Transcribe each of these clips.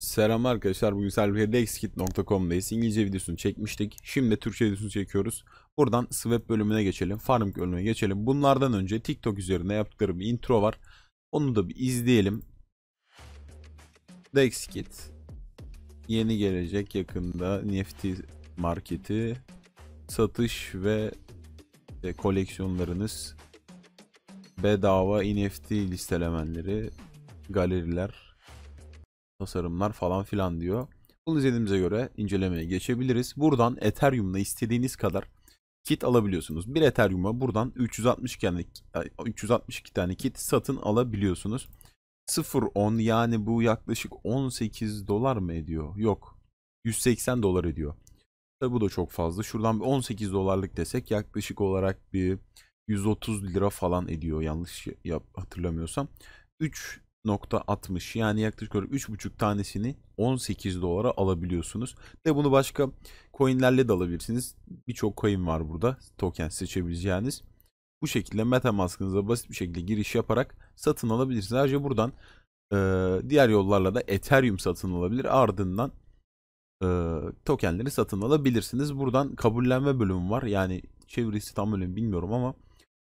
Selam arkadaşlar bugün serverdexkit.com'dayız. İngilizce videosunu çekmiştik. Şimdi Türkçe videosunu çekiyoruz. Buradan swap bölümüne geçelim. farm bölümüne geçelim. Bunlardan önce TikTok üzerinde yaptıkları bir intro var. Onu da bir izleyelim. Dexkit yeni gelecek yakında NFT marketi satış ve e, koleksiyonlarınız bedava NFT listelemenleri galeriler tasarımlar falan filan diyor. Bunu izlediğimize göre incelemeye geçebiliriz. Buradan Ethereum'la istediğiniz kadar kit alabiliyorsunuz. Bir Ethereum'a buradan 362 tane, 362 tane kit satın alabiliyorsunuz. 0.10 yani bu yaklaşık 18 dolar mı ediyor? Yok. 180 dolar ediyor. Tabi bu da çok fazla. Şuradan bir 18 dolarlık desek yaklaşık olarak bir 130 lira falan ediyor yanlış hatırlamıyorsam. 3 4.60 yani yaklaşık olarak 3.5 tanesini 18 dolara alabiliyorsunuz. Ve bunu başka coinlerle de alabilirsiniz. Birçok coin var burada token seçebileceğiniz. Bu şekilde MetaMask'ınıza basit bir şekilde giriş yaparak satın alabilirsiniz. Ayrıca buradan e, diğer yollarla da Ethereum satın alabilir. Ardından e, tokenleri satın alabilirsiniz. Buradan kabullenme bölümü var. Yani çevirisi tam bölümü bilmiyorum ama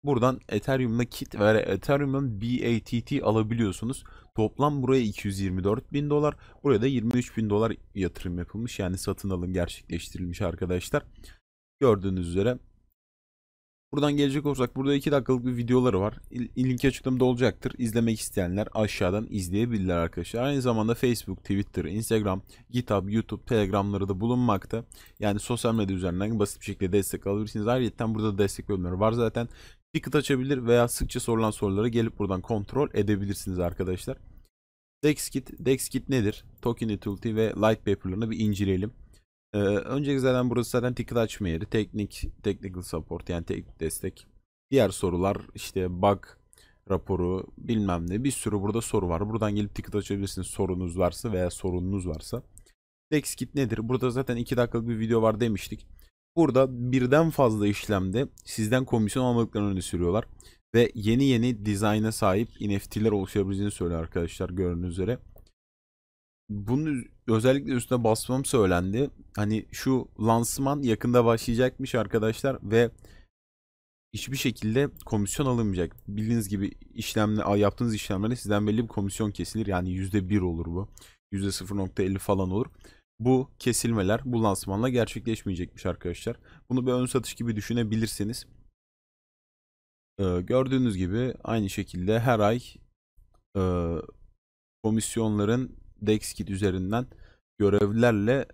Buradan Ethereum'da kit ve Ethereum'dan BATT alabiliyorsunuz. Toplam buraya 224 bin dolar. Buraya da 23 bin dolar yatırım yapılmış. Yani satın alım gerçekleştirilmiş arkadaşlar. Gördüğünüz üzere. Buradan gelecek olursak burada 2 dakikalık bir videoları var. link açıklamada olacaktır. İzlemek isteyenler aşağıdan izleyebilirler arkadaşlar. Aynı zamanda Facebook, Twitter, Instagram, GitHub, YouTube, Telegram'ları da bulunmakta. Yani sosyal medya üzerinden basit bir şekilde destek alabilirsiniz. Ayrıca burada destek bölümleri var zaten ticket açabilir veya sıkça sorulan sorulara gelip buradan kontrol edebilirsiniz arkadaşlar. DexKit, DexKit nedir? Token Utility ve Light Paper'larını bir inceleyelim. Ee, öncelikle zaten burası zaten ticket açma yeri. Teknik, technical support yani teknik destek. Diğer sorular işte bug raporu bilmem ne bir sürü burada soru var. Buradan gelip ticket açabilirsiniz sorunuz varsa veya sorununuz varsa. DexKit nedir? Burada zaten 2 dakikalık bir video var demiştik. Burada birden fazla işlemde sizden komisyon almadıklarını öne sürüyorlar. Ve yeni yeni dizayna sahip NFT'ler oluşabileceğini söylüyor arkadaşlar gördüğünüz üzere. Bunun özellikle üstüne basmam söylendi. Hani şu lansman yakında başlayacakmış arkadaşlar ve hiçbir şekilde komisyon alınmayacak. Bildiğiniz gibi işlemle yaptığınız işlemlerde sizden belli bir komisyon kesilir. Yani %1 olur bu. %0.50 falan olur bu kesilmeler bu lansmanla gerçekleşmeyecekmiş arkadaşlar. Bunu bir ön satış gibi düşünebilirsiniz. Ee, gördüğünüz gibi aynı şekilde her ay e, komisyonların DexKit üzerinden görevlerle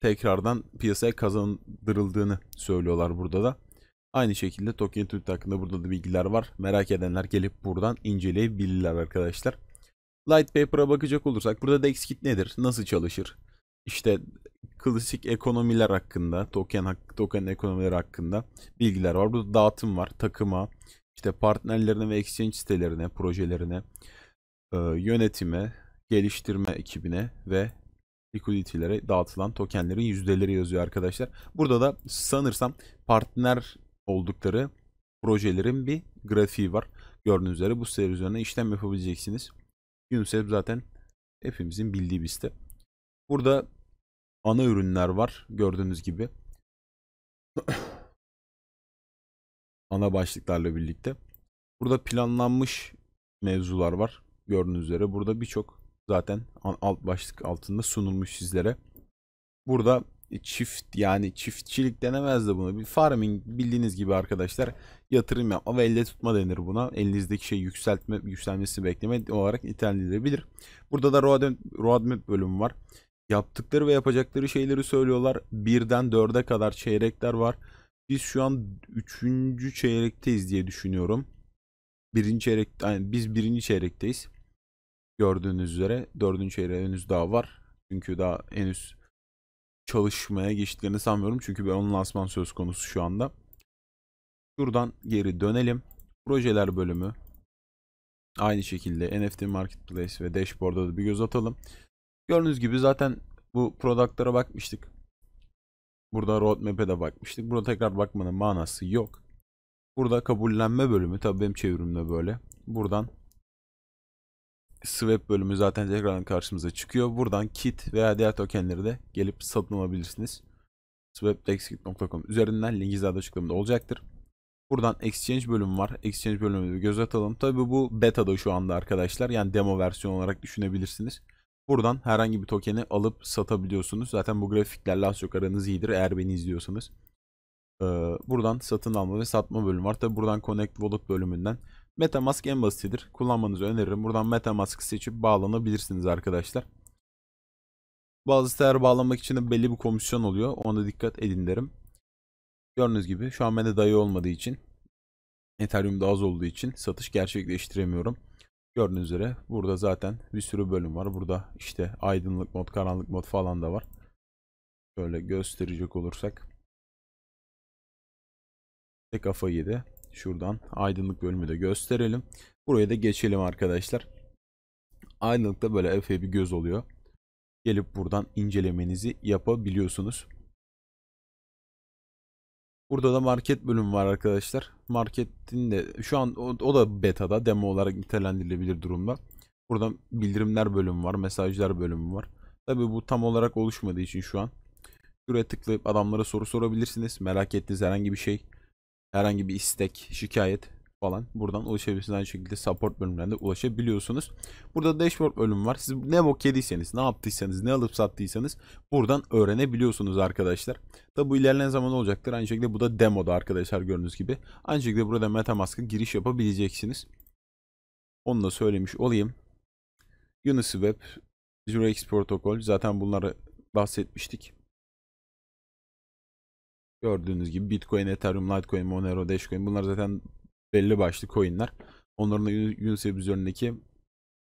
tekrardan piyasaya kazandırıldığını söylüyorlar burada da. Aynı şekilde Token Tüt hakkında burada da bilgiler var. Merak edenler gelip buradan inceleyebilirler arkadaşlar. Light Paper'a bakacak olursak burada DexKit nedir? Nasıl çalışır? işte klasik ekonomiler hakkında, token token ekonomileri hakkında bilgiler var. Burada dağıtım var takıma, işte partnerlerine ve exchange sitelerine, projelerine, e, yönetime, geliştirme ekibine ve liquidity'lere dağıtılan tokenlerin yüzdeleri yazıyor arkadaşlar. Burada da sanırsam partner oldukları projelerin bir grafiği var. Gördüğünüz üzere bu siteler üzerine işlem yapabileceksiniz. UNICEF zaten hepimizin bildiği bir site. Burada ana ürünler var gördüğünüz gibi. ana başlıklarla birlikte. Burada planlanmış mevzular var. Gördüğünüz üzere burada birçok zaten alt başlık altında sunulmuş sizlere. Burada çift yani çiftçilik denemez de bunu. Bir farming bildiğiniz gibi arkadaşlar yatırım yapma ve elde tutma denir buna. Elinizdeki şey yükseltme yükselmesi bekleme olarak nitelendirilebilir. Burada da roadmap, roadmap bölümü var. Yaptıkları ve yapacakları şeyleri söylüyorlar. Birden dörde kadar çeyrekler var. Biz şu an üçüncü çeyrekteyiz diye düşünüyorum. Birinci çeyrek, yani biz birinci çeyrekteyiz. Gördüğünüz üzere dördüncü çeyreğe henüz daha var. Çünkü daha henüz çalışmaya geçtiklerini sanmıyorum. Çünkü bir onun lansman söz konusu şu anda. Şuradan geri dönelim. Projeler bölümü. Aynı şekilde NFT Marketplace ve Dashboard'a da bir göz atalım. Gördüğünüz gibi zaten bu productlara bakmıştık. Burada roadmap'e de bakmıştık. Burada tekrar bakmanın manası yok. Burada kabullenme bölümü tabii benim çevirimde böyle. Buradan swap bölümü zaten tekrardan karşımıza çıkıyor. Buradan kit veya diğer tokenleri de gelip satın alabilirsiniz. swapdexkit.com üzerinden linki zaten açıklamada olacaktır. Buradan exchange bölümü var. Exchange bölümünü göz atalım. Tabii bu beta'da şu anda arkadaşlar. Yani demo versiyon olarak düşünebilirsiniz. Buradan herhangi bir tokeni alıp satabiliyorsunuz. Zaten bu grafiklerle az çok aranız iyidir eğer beni izliyorsanız. Ee, buradan satın alma ve satma bölümü var. Tabi buradan Connect Wallet bölümünden. Metamask en basitidir. Kullanmanızı öneririm. Buradan MetaMask'ı seçip bağlanabilirsiniz arkadaşlar. Bazı siteler bağlanmak için de belli bir komisyon oluyor. Ona da dikkat edin derim. Gördüğünüz gibi şu an bende dayı olmadığı için Ethereum daha az olduğu için satış gerçekleştiremiyorum. Gördüğünüz üzere burada zaten bir sürü bölüm var. Burada işte aydınlık mod, karanlık mod falan da var. Şöyle gösterecek olursak. Tek kafa yedi. Şuradan aydınlık bölümü de gösterelim. Buraya da geçelim arkadaşlar. Aydınlıkta böyle epey bir göz oluyor. Gelip buradan incelemenizi yapabiliyorsunuz. Burada da market bölümü var arkadaşlar. Marketin de şu an o, o da beta'da demo olarak nitelendirilebilir durumda. Burada bildirimler bölümü var, mesajlar bölümü var. Tabi bu tam olarak oluşmadığı için şu an. Şuraya tıklayıp adamlara soru sorabilirsiniz. Merak ettiğiniz herhangi bir şey, herhangi bir istek, şikayet falan buradan ulaşabilirsiniz. Aynı şekilde support bölümlerinde ulaşabiliyorsunuz. Burada dashboard bölümü var. Siz ne bok yediyseniz, ne yaptıysanız, ne alıp sattıysanız buradan öğrenebiliyorsunuz arkadaşlar. Tabi bu ilerleyen zaman olacaktır. Aynı şekilde bu da demoda arkadaşlar gördüğünüz gibi. Aynı şekilde burada Metamask'a giriş yapabileceksiniz. Onu da söylemiş olayım. Uniswap, zurex protokol zaten bunları bahsetmiştik. Gördüğünüz gibi Bitcoin, Ethereum, Litecoin, Monero, Dashcoin bunlar zaten belli başlı coinler. Onların da Uniswap üzerindeki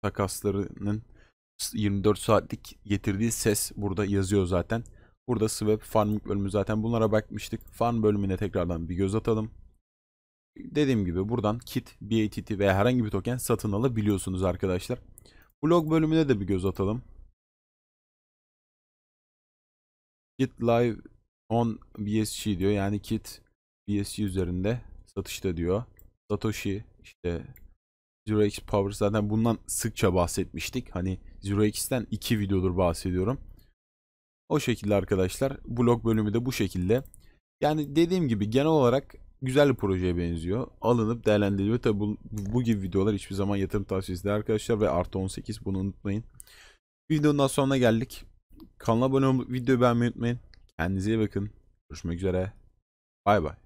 takaslarının 24 saatlik getirdiği ses burada yazıyor zaten. Burada swap farm bölümü zaten bunlara bakmıştık. Farm bölümüne tekrardan bir göz atalım. Dediğim gibi buradan kit, BATT veya herhangi bir token satın alabiliyorsunuz arkadaşlar. Blog bölümüne de bir göz atalım. Kit live on BSC diyor. Yani kit BSC üzerinde satışta diyor. Satoshi işte Zero X Power zaten bundan sıkça bahsetmiştik. Hani Zero X'ten iki videodur bahsediyorum. O şekilde arkadaşlar. Blog bölümü de bu şekilde. Yani dediğim gibi genel olarak güzel bir projeye benziyor. Alınıp değerlendiriliyor. Tabi bu, bu gibi videolar hiçbir zaman yatırım tavsiyesi değil arkadaşlar. Ve artı 18 bunu unutmayın. Videonun sonuna geldik. Kanala abone olup videoyu beğenmeyi unutmayın. Kendinize iyi bakın. Görüşmek üzere. Bay bay.